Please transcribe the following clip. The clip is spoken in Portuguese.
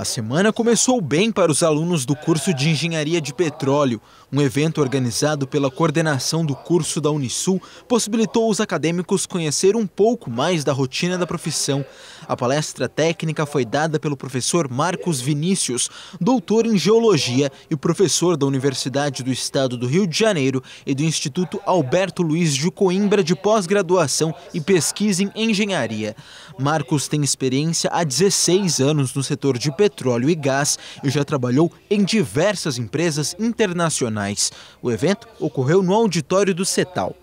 A semana começou bem para os alunos do curso de Engenharia de Petróleo. Um evento organizado pela coordenação do curso da Unisul possibilitou os acadêmicos conhecer um pouco mais da rotina da profissão. A palestra técnica foi dada pelo professor Marcos Vinícius, doutor em Geologia e professor da Universidade do Estado do Rio de Janeiro e do Instituto Alberto Luiz de Coimbra de Pós-Graduação e Pesquisa em Engenharia. Marcos tem experiência há 16 anos no setor de petróleo petróleo e gás e já trabalhou em diversas empresas internacionais. O evento ocorreu no auditório do CETAL.